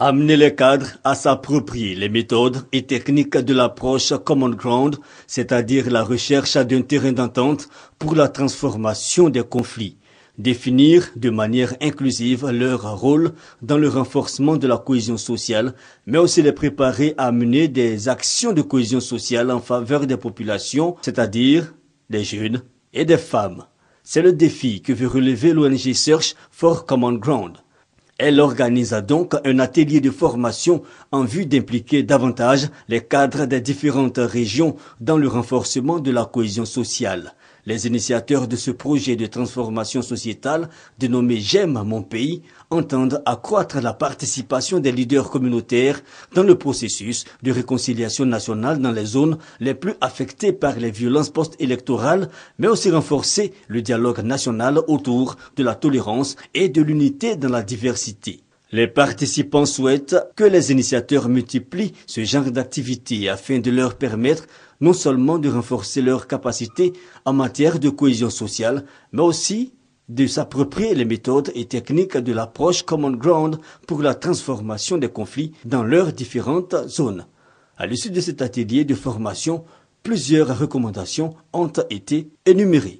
Amener les cadres à s'approprier les méthodes et techniques de l'approche Common Ground, c'est-à-dire la recherche d'un terrain d'entente pour la transformation des conflits. Définir de manière inclusive leur rôle dans le renforcement de la cohésion sociale, mais aussi les préparer à mener des actions de cohésion sociale en faveur des populations, c'est-à-dire des jeunes et des femmes. C'est le défi que veut relever l'ONG Search for Common Ground. Elle organisa donc un atelier de formation en vue d'impliquer davantage les cadres des différentes régions dans le renforcement de la cohésion sociale. Les initiateurs de ce projet de transformation sociétale, dénommé J'aime mon pays, entendent accroître la participation des leaders communautaires dans le processus de réconciliation nationale dans les zones les plus affectées par les violences post-électorales, mais aussi renforcer le dialogue national autour de la tolérance et de l'unité dans la diversité les participants souhaitent que les initiateurs multiplient ce genre d'activités afin de leur permettre non seulement de renforcer leurs capacités en matière de cohésion sociale, mais aussi de s'approprier les méthodes et techniques de l'approche Common Ground pour la transformation des conflits dans leurs différentes zones. À l'issue de cet atelier de formation, plusieurs recommandations ont été énumérées.